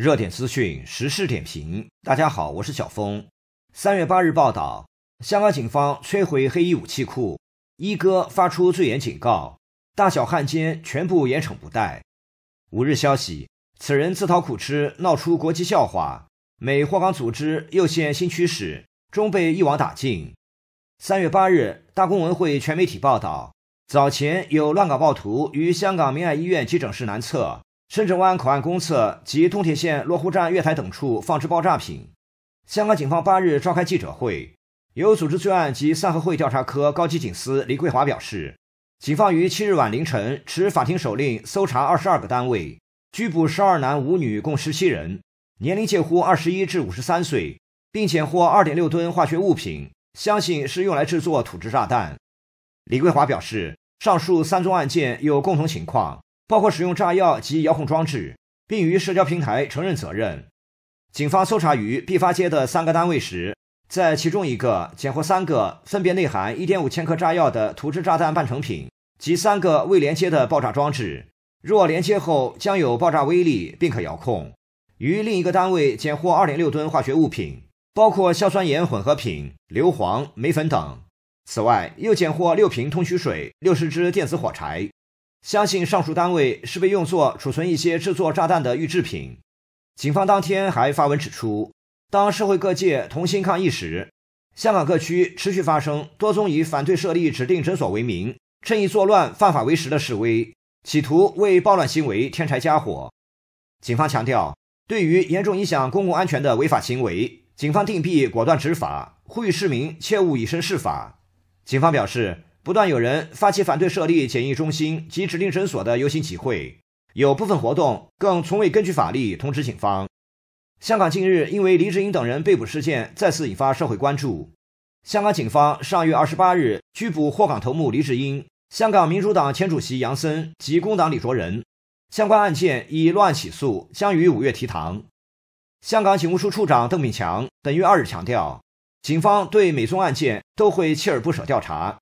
热点资讯、时事点评，大家好，我是小峰。三月八日报道，香港警方摧毁黑衣武器库，一哥发出最严警告，大小汉奸全部严惩不贷。五日消息，此人自讨苦吃，闹出国际笑话，美货港组织又现新趋势，终被一网打尽。三月八日，大公文汇全媒体报道，早前有乱港暴徒于香港明爱医院急诊室南侧。深圳湾口岸公厕及东铁线罗湖站月台等处放置爆炸品。香港警方八日召开记者会，由组织罪案及三合会调查科高级警司李桂华表示，警方于七日晚凌晨持法庭手令搜查二十二个单位，拘捕十二男五女共十七人，年龄介乎二十一至五十三岁，并检获二点六吨化学物品，相信是用来制作土制炸弹。李桂华表示，上述三宗案件有共同情况。包括使用炸药及遥控装置，并于社交平台承认责任。警方搜查于毕发街的三个单位时，在其中一个检获三个分别内含一点五千克炸药的土制炸弹半成品及三个未连接的爆炸装置，若连接后将有爆炸威力，并可遥控。于另一个单位检获二点六吨化学物品，包括硝酸盐混合品、硫磺、煤粉等。此外，又检获六瓶通渠水、六十支电子火柴。相信上述单位是被用作储存一些制作炸弹的预制品。警方当天还发文指出，当社会各界同心抗疫时，香港各区持续发生多宗以反对设立指定诊所为名，趁意作乱、犯法为实的示威，企图为暴乱行为添柴加火。警方强调，对于严重影响公共安全的违法行为，警方定必果断执法，呼吁市民切勿以身试法。警方表示。不断有人发起反对设立检疫中心及指定诊所的游行集会，有部分活动更从未根据法律通知警方。香港近日因为黎智英等人被捕事件再次引发社会关注。香港警方上月二十八日拘捕获港头目黎智英、香港民主党前主席杨森及工党李卓人，相关案件已乱起诉，将于五月提堂。香港警务处处长邓炳强本月二日强调，警方对每宗案件都会锲而不舍调查。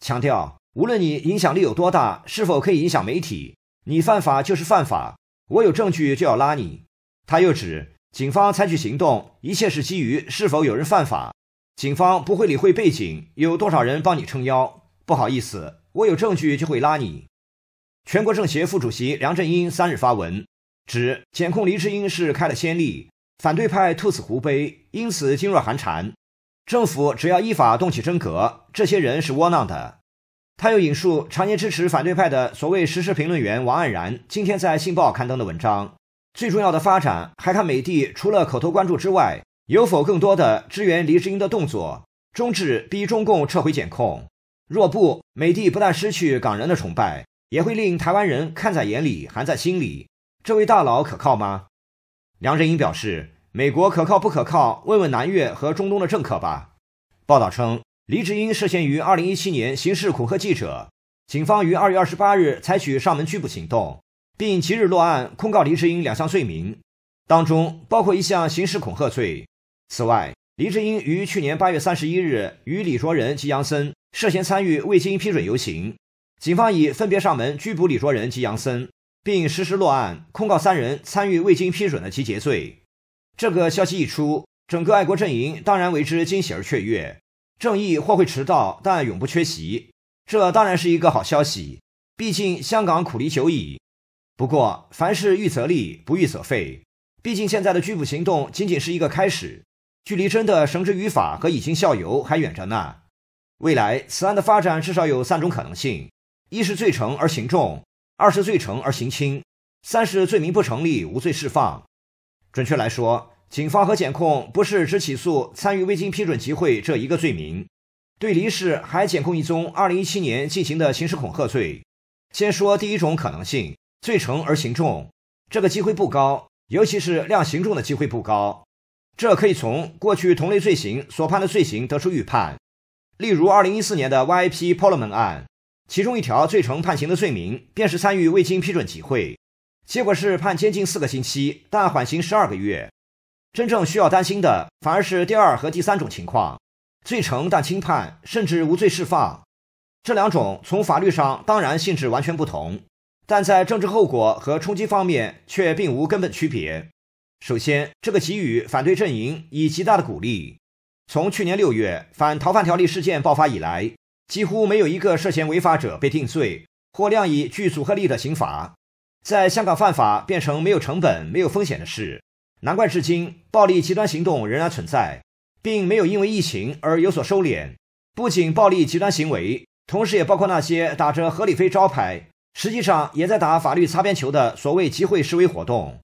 强调，无论你影响力有多大，是否可以影响媒体，你犯法就是犯法。我有证据就要拉你。他又指，警方采取行动，一切是基于是否有人犯法，警方不会理会背景有多少人帮你撑腰。不好意思，我有证据就会拉你。全国政协副主席梁振英三日发文，指检控黎智英是开了先例，反对派兔死狐悲，因此噤若寒蝉。政府只要依法动起真格，这些人是窝囊的。他又引述常年支持反对派的所谓时事评论员王黯然今天在《信报》刊登的文章。最重要的发展，还看美帝除了口头关注之外，有否更多的支援黎智英的动作，终止逼中共撤回检控。若不，美帝不但失去港人的崇拜，也会令台湾人看在眼里，含在心里。这位大佬可靠吗？梁振英表示。美国可靠不可靠？问问南越和中东的政客吧。报道称，黎智英涉嫌于二零一七年刑事恐吓记者，警方于二月二十八日采取上门拘捕行动，并即日落案，控告黎智英两项罪名，当中包括一项刑事恐吓罪。此外，黎智英于去年八月三十一日与李卓仁及杨森涉嫌参与未经批准游行，警方已分别上门拘捕李卓仁及杨森，并实施落案，控告三人参与未经批准的集结罪。这个消息一出，整个爱国阵营当然为之惊喜而雀跃。正义或会迟到，但永不缺席。这当然是一个好消息，毕竟香港苦力久矣。不过，凡事预则立，不预则废。毕竟现在的拘捕行动仅仅是一个开始，距离真的绳之于法和以儆效尤还远着呢。未来此案的发展至少有三种可能性：一是罪成而刑重，二是罪成而刑轻，三是罪名不成立，无罪释放。准确来说，警方和检控不是只起诉参与未经批准集会这一个罪名，对黎氏还检控一宗2017年进行的刑事恐吓罪。先说第一种可能性，罪成而刑重，这个机会不高，尤其是量刑重的机会不高。这可以从过去同类罪行所判的罪行得出预判。例如2014年的 Yip p o l a n 案，其中一条罪成判刑的罪名便是参与未经批准集会，结果是判监禁四个星期，但缓刑十二个月。真正需要担心的，反而是第二和第三种情况：罪成但轻判，甚至无罪释放。这两种从法律上当然性质完全不同，但在政治后果和冲击方面却并无根本区别。首先，这个给予反对阵营以极大的鼓励。从去年六月反逃犯条例事件爆发以来，几乎没有一个涉嫌违法者被定罪或量以具组合力的刑罚。在香港犯法变成没有成本、没有风险的事。难怪至今，暴力极端行动仍然存在，并没有因为疫情而有所收敛。不仅暴力极端行为，同时也包括那些打着合理非招牌，实际上也在打法律擦边球的所谓集会示威活动。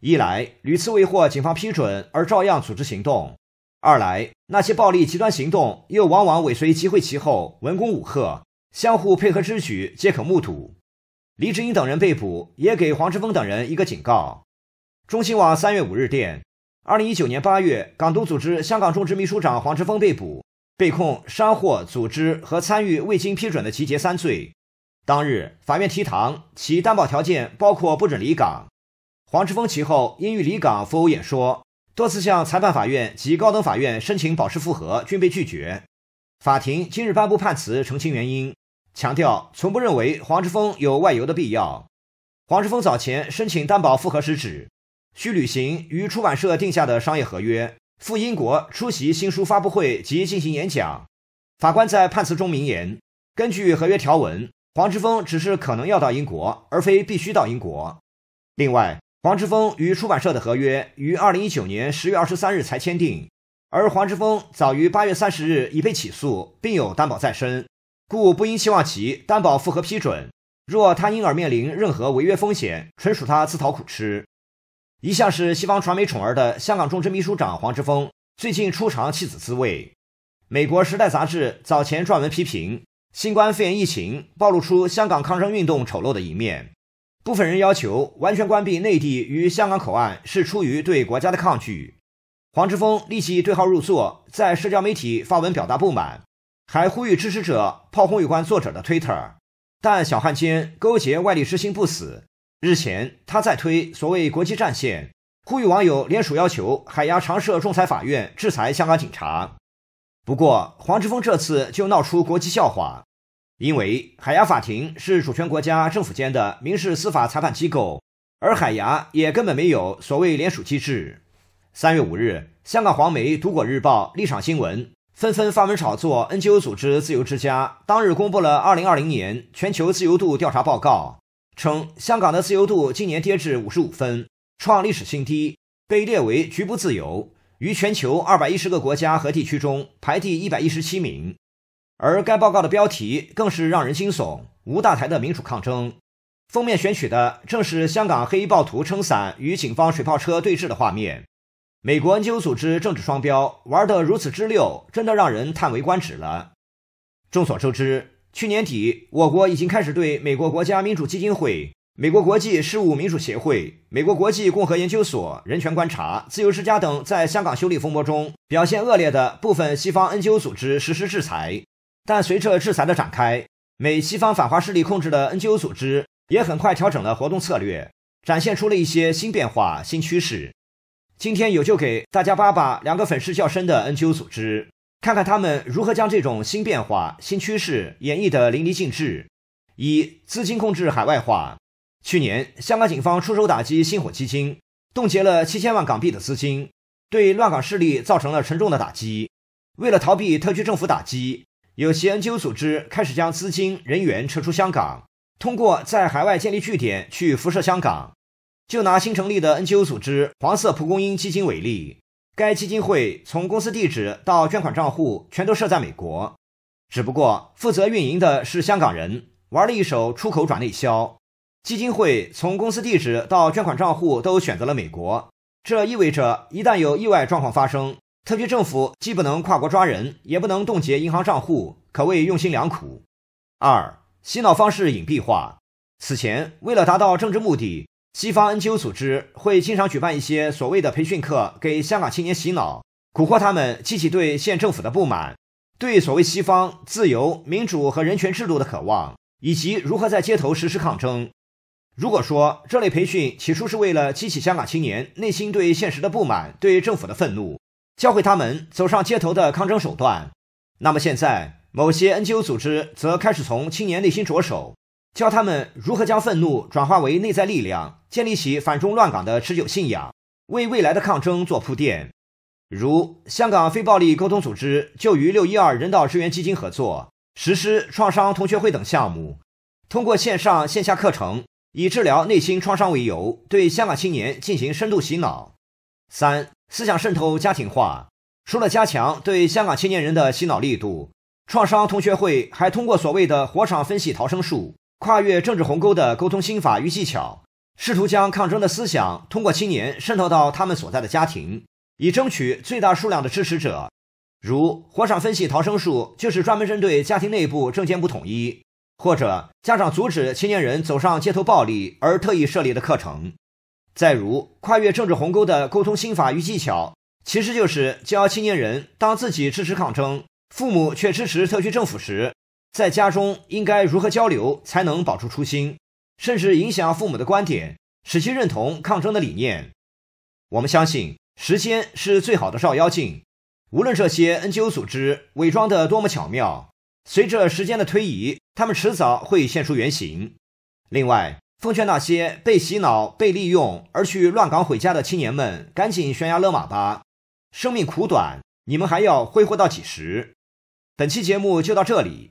一来屡次未获警方批准而照样组织行动；二来那些暴力极端行动又往往尾随集会其后，文攻武赫，相互配合之举皆可目睹。黎志英等人被捕，也给黄志峰等人一个警告。中新网三月五日电，二零一九年八月，港独组织香港中资秘书长黄之锋被捕，被控煽惑组织和参与未经批准的集结三罪。当日，法院提堂，其担保条件包括不准离港。黄之锋其后因欲离港赴欧演说，多次向裁判法院及高等法院申请保释复核，均被拒绝。法庭今日颁布判词，澄清原因，强调从不认为黄之锋有外游的必要。黄之锋早前申请担保复核时指。需履行与出版社定下的商业合约，赴英国出席新书发布会及进行演讲。法官在判词中明言，根据合约条文，黄之锋只是可能要到英国，而非必须到英国。另外，黄之锋与出版社的合约于二零一九年十月二十三日才签订，而黄之锋早于八月三十日已被起诉，并有担保在身，故不应期望其担保复核批准。若他因而面临任何违约风险，纯属他自讨苦吃。一向是西方传媒宠儿的香港中资秘书长黄之锋，最近初尝弃子滋味。美国《时代》杂志早前撰文批评，新冠肺炎疫情暴露出香港抗争运动丑陋的一面。部分人要求完全关闭内地与香港口岸，是出于对国家的抗拒。黄之锋立即对号入座，在社交媒体发文表达不满，还呼吁支持者炮轰有关作者的推特。但小汉奸勾结外力之心不死。日前，他在推所谓“国际战线”，呼吁网友联署，要求海牙常设仲裁法院制裁香港警察。不过，黄之锋这次就闹出国际笑话，因为海牙法庭是主权国家政府间的民事司法裁判机构，而海牙也根本没有所谓联署机制。三月五日，香港黄媒《读果日报》、立场新闻纷纷发文炒作。n g o 组织自由之家当日公布了二零二零年全球自由度调查报告。称香港的自由度今年跌至五十五分，创历史新低，被列为局部自由，于全球二百一十个国家和地区中排第一百一十七名。而该报告的标题更是让人惊悚：“无大台的民主抗争。”封面选取的正是香港黑衣暴徒撑伞与警方水炮车对峙的画面。美国研究组织政治双标玩得如此之溜，真的让人叹为观止了。众所周知。去年底，我国已经开始对美国国家民主基金会、美国国际事务民主协会、美国国际共和研究所、人权观察、自由之家等在香港修例风波中表现恶劣的部分西方 n g o 组织实施制裁。但随着制裁的展开，美西方反华势力控制的 n g o 组织也很快调整了活动策略，展现出了一些新变化、新趋势。今天有就给大家扒扒两个粉饰较深的 n g o 组织。看看他们如何将这种新变化、新趋势演绎得淋漓尽致。一资金控制海外化。去年，香港警方出手打击星火基金，冻结了七千万港币的资金，对乱港势力造成了沉重的打击。为了逃避特区政府打击，有些 n g o 组织开始将资金、人员撤出香港，通过在海外建立据点去辐射香港。就拿新成立的 n g o 组织“黄色蒲公英基金”为例。该基金会从公司地址到捐款账户全都设在美国，只不过负责运营的是香港人，玩了一手出口转内销。基金会从公司地址到捐款账户都选择了美国，这意味着一旦有意外状况发生，特区政府既不能跨国抓人，也不能冻结银行账户，可谓用心良苦。二洗脑方式隐蔽化，此前为了达到政治目的。西方 NGO 组织会经常举办一些所谓的培训课，给香港青年洗脑、蛊惑他们，激起对县政府的不满，对所谓西方自由、民主和人权制度的渴望，以及如何在街头实施抗争。如果说这类培训起初是为了激起香港青年内心对现实的不满、对政府的愤怒，教会他们走上街头的抗争手段，那么现在某些 NGO 组织则开始从青年内心着手。教他们如何将愤怒转化为内在力量，建立起反中乱港的持久信仰，为未来的抗争做铺垫。如香港非暴力沟通组织就与六一二人道支援基金合作，实施创伤同学会等项目，通过线上线下课程，以治疗内心创伤为由，对香港青年进行深度洗脑。三、思想渗透家庭化。除了加强对香港青年人的洗脑力度，创伤同学会还通过所谓的“火场分析逃生术”。跨越政治鸿沟的沟通心法与技巧，试图将抗争的思想通过青年渗透到他们所在的家庭，以争取最大数量的支持者。如火场分析逃生术，就是专门针对家庭内部政见不统一，或者家长阻止青年人走上街头暴力而特意设立的课程。再如跨越政治鸿沟的沟通心法与技巧，其实就是教青年人，当自己支持抗争，父母却支持特区政府时。在家中应该如何交流才能保住初心，甚至影响父母的观点，使其认同抗争的理念？我们相信时间是最好的照妖镜，无论这些 NGO 组织伪装的多么巧妙，随着时间的推移，他们迟早会现出原形。另外，奉劝那些被洗脑、被利用而去乱港毁家的青年们，赶紧悬崖勒马吧！生命苦短，你们还要挥霍到几时？本期节目就到这里。